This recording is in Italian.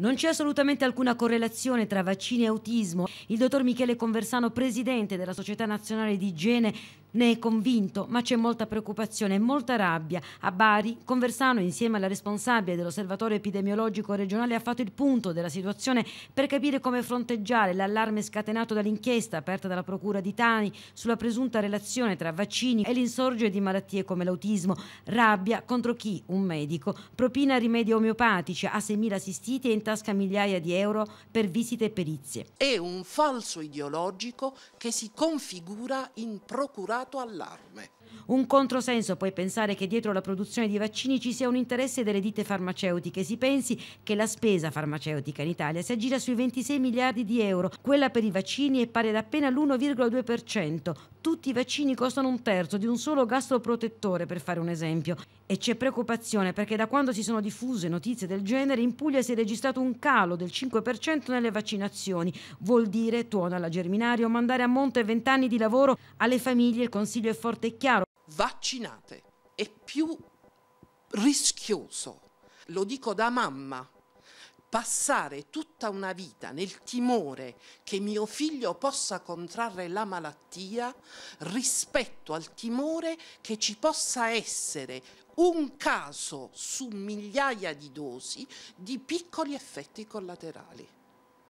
Non c'è assolutamente alcuna correlazione tra vaccini e autismo. Il dottor Michele Conversano, presidente della Società Nazionale di Igiene, ne è convinto, ma c'è molta preoccupazione e molta rabbia. A Bari, Conversano, insieme alla responsabile dell'osservatorio epidemiologico regionale, ha fatto il punto della situazione per capire come fronteggiare l'allarme scatenato dall'inchiesta aperta dalla Procura di Tani sulla presunta relazione tra vaccini e l'insorgere di malattie come l'autismo. Rabbia contro chi? Un medico. Propina rimedi omeopatici a 6.000 assistiti e in tasca migliaia di euro per visite e perizie. È un falso ideologico che si configura in procura lato allarme. Un controsenso poi pensare che dietro la produzione di vaccini ci sia un interesse delle ditte farmaceutiche. Si pensi che la spesa farmaceutica in Italia si aggira sui 26 miliardi di euro, quella per i vaccini è pari ad appena l'1,2%. Tutti i vaccini costano un terzo di un solo gastroprotettore, per fare un esempio. E c'è preoccupazione perché da quando si sono diffuse notizie del genere in Puglia si è registrato un calo del 5% nelle vaccinazioni. Vuol dire, tuona la Germinario, mandare a monte 20 anni di lavoro alle famiglie consiglio è forte e chiaro. Vaccinate, è più rischioso, lo dico da mamma, passare tutta una vita nel timore che mio figlio possa contrarre la malattia rispetto al timore che ci possa essere un caso su migliaia di dosi di piccoli effetti collaterali.